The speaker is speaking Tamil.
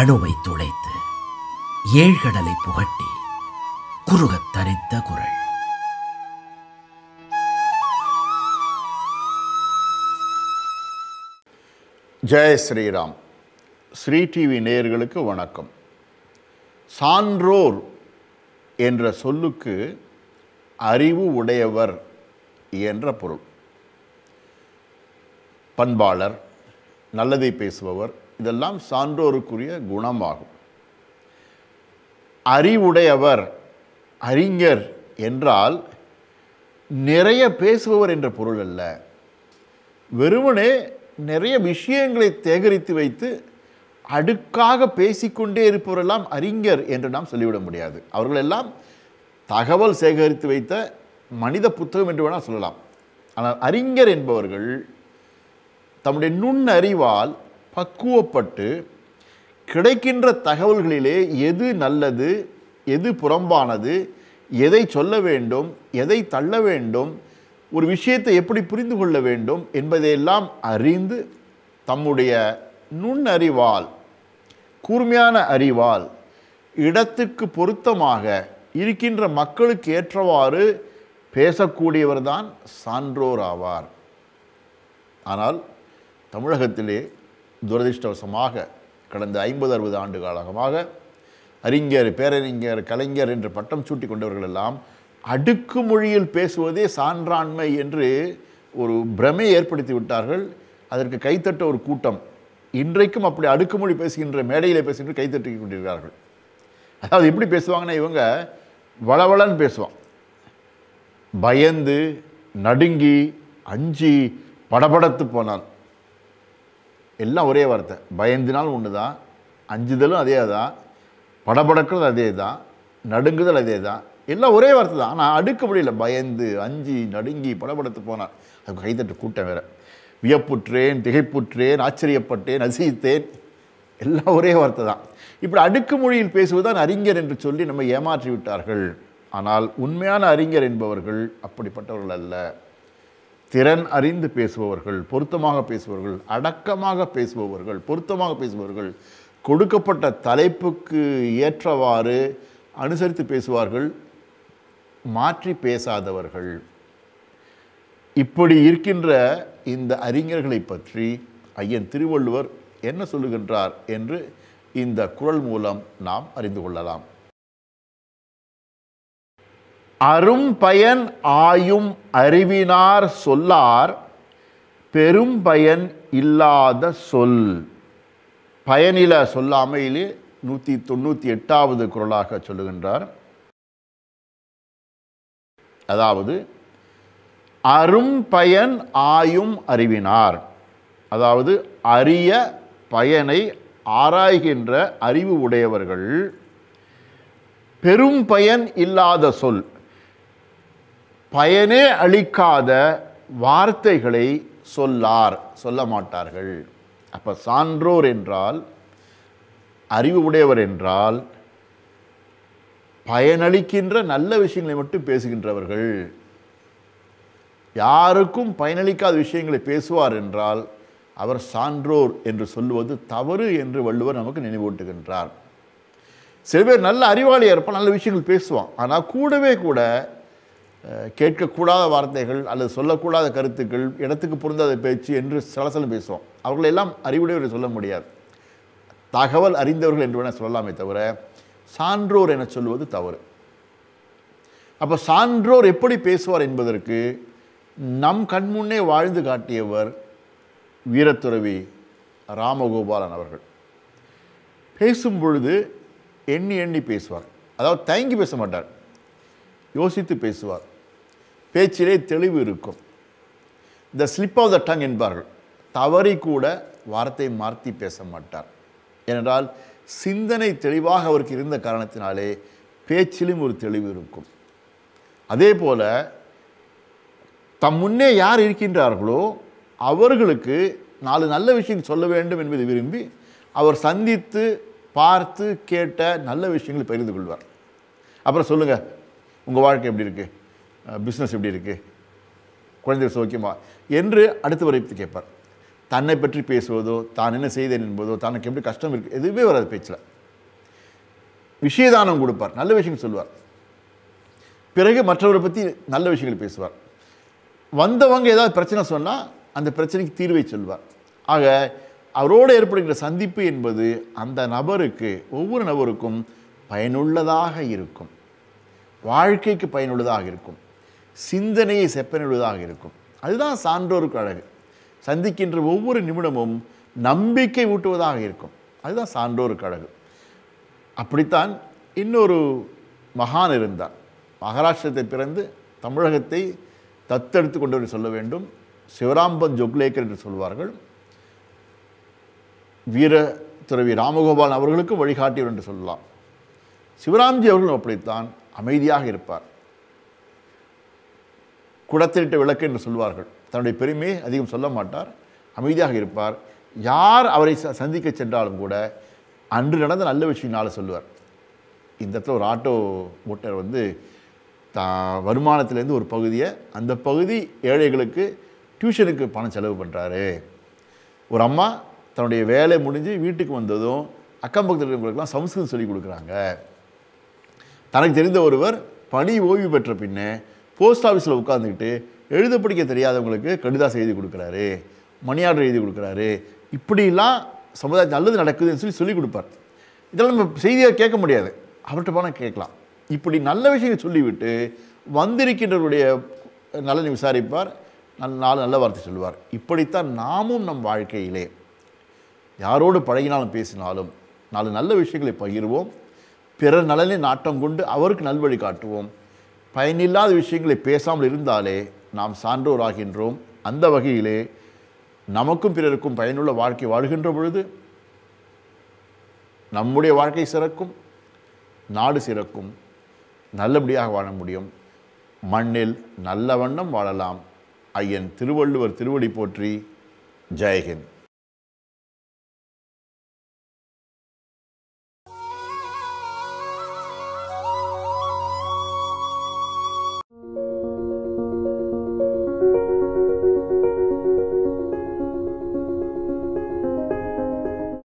அணுவை துளைத்து ஏழ்கடலை புகட்டி குருகத் தரித்த குரல் ஜெய ஸ்ரீராம் ஸ்ரீ டிவி நேயர்களுக்கு வணக்கம் சான்றோர் என்ற சொல்லுக்கு அறிவு உடையவர் என்ற பொருள் பண்பாளர் நல்லதை பேசுபவர் இதெல்லாம் சான்றோருக்குரிய குணமாகும் அறிவுடையவர் அறிஞர் என்றால் நிறைய பேசுபவர் என்ற பொருள் அல்ல வெறுமனே நிறைய விஷயங்களை சேகரித்து வைத்து அடுக்காக பேசிக்கொண்டே இருப்பவரெல்லாம் அறிஞர் என்று நாம் சொல்லிவிட முடியாது அவர்களெல்லாம் தகவல் சேகரித்து வைத்த மனித புத்தகம் என்று வேணால் சொல்லலாம் ஆனால் அறிஞர் என்பவர்கள் தம்முடைய நுண்ணறிவால் பக்குவப்பட்டு கிடைக்கின்ற தகவல்களிலே எது நல்லது எது புறம்பானது எதை சொல்ல வேண்டும் எதை தள்ள வேண்டும் ஒரு விஷயத்தை எப்படி புரிந்து கொள்ள வேண்டும் என்பதையெல்லாம் அறிந்து தம்முடைய நுண்ணறிவால் கூர்மையான அறிவால் இடத்துக்கு பொருத்தமாக இருக்கின்ற மக்களுக்கு ஏற்றவாறு பேசக்கூடியவர்தான் சான்றோர் ஆவார் ஆனால் தமிழகத்திலே துரதிருஷ்டவசமாக கடந்த ஐம்பது அறுபது ஆண்டு காலமாக அறிஞர் பேரறிஞர் கலைஞர் என்று பட்டம் சூட்டி கொண்டவர்கள் எல்லாம் அடுக்கு மொழியில் பேசுவதே சான்றாண்மை என்று ஒரு பிரமை ஏற்படுத்தி விட்டார்கள் அதற்கு கைத்தட்ட ஒரு கூட்டம் இன்றைக்கும் அப்படி அடுக்கு மொழி பேசுகின்ற மேடையில் பேசுகின்ற கைத்தட்டி கொண்டிருக்கிறார்கள் அதாவது எப்படி பேசுவாங்கன்னா இவங்க வளவளன்னு பேசுவான் பயந்து நடுங்கி அஞ்சி படபடத்து போனான் எல்லாம் ஒரே வார்த்தை பயந்தினால் ஒன்று தான் அஞ்சுதலும் அதே தான் படபடக்கிறது அதே தான் நடுங்குதல் அதே தான் எல்லாம் ஒரே வார்த்தை தான் ஆனால் அடுக்க முடியல பயந்து அஞ்சு நடுங்கி படபடத்து போனார் அது கைத்தட்டு கூட்டம் வேறு வியப்புற்றேன் திகைப்புற்றேன் ஆச்சரியப்பட்டேன் அசித்தேன் எல்லாம் ஒரே வார்த்தை தான் இப்படி அடுக்கு மொழியில் பேசுவதுதான் அறிஞர் என்று சொல்லி நம்ம ஏமாற்றி விட்டார்கள் ஆனால் உண்மையான அறிஞர் என்பவர்கள் அப்படிப்பட்டவர்கள் அல்ல திறன் அறிந்து பேசுபவர்கள் பொருத்தமாக பேசுபவர்கள் அடக்கமாக பேசுபவர்கள் பொருத்தமாக பேசுபவர்கள் கொடுக்கப்பட்ட தலைப்புக்கு ஏற்றவாறு அனுசரித்து பேசுவார்கள் மாற்றி பேசாதவர்கள் இப்படி இருக்கின்ற இந்த அறிஞர்களை பற்றி ஐயன் திருவள்ளுவர் என்ன சொல்லுகின்றார் என்று இந்த குரல் மூலம் நாம் அறிந்து கொள்ளலாம் அரும்பயன் ஆயும் அறிவினார் சொல்லார் பெரும்பயன் இல்லாத சொல் பயனில சொல்லாமையிலே நூற்றி தொண்ணூற்றி எட்டாவது குரலாக சொல்லுகின்றார் அதாவது அரும்பயன் ஆயும் அறிவினார் அதாவது அரிய பயனை ஆராய்கின்ற அறிவு உடையவர்கள் பெரும் பயன் இல்லாத சொல் பயனே அளிக்காத வார்த்தைகளை சொல்லார் சொல்ல மாட்டார்கள் அப்போ சான்றோர் என்றால் அறிவு உடையவர் என்றால் பயனளிக்கின்ற நல்ல விஷயங்களை மட்டும் பேசுகின்றவர்கள் யாருக்கும் பயனளிக்காத விஷயங்களை பேசுவார் என்றால் அவர் சான்றோர் என்று சொல்லுவது தவறு என்று வள்ளுவர் நமக்கு நினைவூட்டுகின்றார் சில பேர் நல்ல அறிவாளியாக இருப்பான் நல்ல விஷயங்கள் பேசுவான் ஆனால் கூடவே கூட கேட்கக்கூடாத வார்த்தைகள் அல்லது சொல்லக்கூடாத கருத்துக்கள் இடத்துக்கு பொருந்தாத பேச்சு என்று சலசலம் பேசுவோம் அவர்களெல்லாம் அறிவுடையவர்கள் சொல்ல முடியாது தகவல் அறிந்தவர்கள் என்று வேணால் சொல்லலாமே தவிர சான்றோர் என சொல்வது தவறு அப்போ சான்றோர் எப்படி பேசுவார் என்பதற்கு நம் கண்முன்னே வாழ்ந்து காட்டியவர் வீரத்துறவி ராமகோபாலன் அவர்கள் பேசும் பொழுது எண்ணி எண்ணி பேசுவார் அதாவது தயங்கி பேச மாட்டார் யோசித்து பேசுவார் பேச்சிலே தெளிவு இருக்கும் the slip of the tongue என்பார்கள் தவறி கூட வார்த்தை மாற்றி பேச மாட்டார் ஏனென்றால் சிந்தனை தெளிவாக அவருக்கு இருந்த காரணத்தினாலே பேச்சிலும் ஒரு தெளிவு இருக்கும் அதே போல் தம் முன்னே யார் இருக்கின்றார்களோ அவர்களுக்கு நாலு நல்ல விஷயம் சொல்ல வேண்டும் என்பதை விரும்பி அவர் சந்தித்து பார்த்து கேட்ட நல்ல விஷயங்களை பகிர்ந்து கொள்வார் அப்புறம் சொல்லுங்கள் உங்கள் வாழ்க்கை எப்படி இருக்குது பிஸ்னஸ் எப்படி இருக்குது குழந்தைகள் சோக்கியமா என்று அடுத்த வரைப்பு கேட்பார் தன்னை பற்றி பேசுவதோ தான் என்ன செய்தேன் என்பதோ தனக்கு எப்படி கஷ்டம் இருக்குது எதுவுமே வராது பேச்சில் விஷயதானம் கொடுப்பார் நல்ல விஷயம் சொல்லுவார் பிறகு மற்றவரை பற்றி நல்ல விஷயங்கள் பேசுவார் வந்தவங்க ஏதாவது பிரச்சனை சொன்னால் அந்த பிரச்சனைக்கு தீர்வை சொல்வார் ஆக அவரோடு ஏற்படுகிற சந்திப்பு என்பது அந்த நபருக்கு ஒவ்வொரு நபருக்கும் பயனுள்ளதாக இருக்கும் வாழ்க்கைக்கு பயனுள்ளதாக இருக்கும் சிந்தனையை செப்பனிடுவதாக இருக்கும் அதுதான் சான்றோருக்கு அழகு சந்திக்கின்ற ஒவ்வொரு நிமிடமும் நம்பிக்கை ஊட்டுவதாக இருக்கும் அதுதான் சான்றோருக்கு அழகு அப்படித்தான் இன்னொரு மகான் இருந்தார் மகாராஷ்டிரத்தை பிறந்து தமிழகத்தை தத்தெடுத்து கொண்டவர் சொல்ல வேண்டும் சிவராம்பன் ஜொக்லேக்கர் என்று சொல்வார்கள் வீர துறவி ராமகோபால் அவர்களுக்கும் வழிகாட்டியவர் என்று சொல்லலாம் சிவராம்ஜி அவர்களும் அப்படித்தான் அமைதியாக இருப்பார் குடத்திலிட்ட விளக்கு என்று சொல்வார்கள் தன்னுடைய பெருமையை அதிகம் சொல்ல மாட்டார் அமைதியாக இருப்பார் யார் அவரை ச சந்திக்க சென்றாலும் கூட அன்று நடந்த நல்ல விஷயம் சொல்லுவார் இந்த இடத்துல ஒரு ஆட்டோ ஓட்டர் வந்து த வருமானத்திலேருந்து ஒரு பகுதியை அந்த பகுதி ஏழைகளுக்கு டியூஷனுக்கு பணம் செலவு பண்ணுறாரு ஒரு அம்மா தன்னுடைய வேலை முடிஞ்சு வீட்டுக்கு வந்ததும் அக்கம் பக்கத்தில் இருக்கிறவங்களுக்குலாம் சம்ஸ்கிருதம் சொல்லிக் கொடுக்குறாங்க தனக்கு தெரிந்த ஒருவர் பணி ஓய்வு பெற்ற பின்னே போஸ்ட் ஆஃபீஸில் உட்காந்துக்கிட்டு எழுத படிக்க தெரியாதவங்களுக்கு கடிதா எழுதி கொடுக்குறாரு மணி ஆர்டர் எழுதி கொடுக்குறாரு இப்படிலாம் சமுதாயத்தில் நல்லது நடக்குதுன்னு சொல்லி சொல்லிக் கொடுப்பார் இதெல்லாம் நம்ம செய்தியாக கேட்க முடியாது அவர்கிட்ட போனால் கேட்கலாம் இப்படி நல்ல விஷயங்கள் சொல்லிவிட்டு வந்திருக்கின்றவருடைய நலனை விசாரிப்பார் நல்ல நாலு நல்ல வார்த்தை சொல்லுவார் இப்படித்தான் நாமும் நம் வாழ்க்கையிலே யாரோடு பழகினாலும் பேசினாலும் நாலு நல்ல விஷயங்களை பகிர்வோம் பிறர் நலனை நாட்டம் கொண்டு அவருக்கு நல்வழி காட்டுவோம் பயனில்லாத விஷயங்களை பேசாமல் இருந்தாலே நாம் சான்றோராகின்றோம் அந்த வகையிலே நமக்கும் பிறருக்கும் பயனுள்ள வாழ்க்கை வாழ்கின்ற பொழுது நம்முடைய வாழ்க்கை சிறக்கும் நாடு சிறக்கும் நல்லபடியாக வாழ முடியும் மண்ணில் நல்ல வண்ணம் வாழலாம் ஐயன் திருவள்ளுவர் திருவடி போற்றி ஜெயஹிந்த்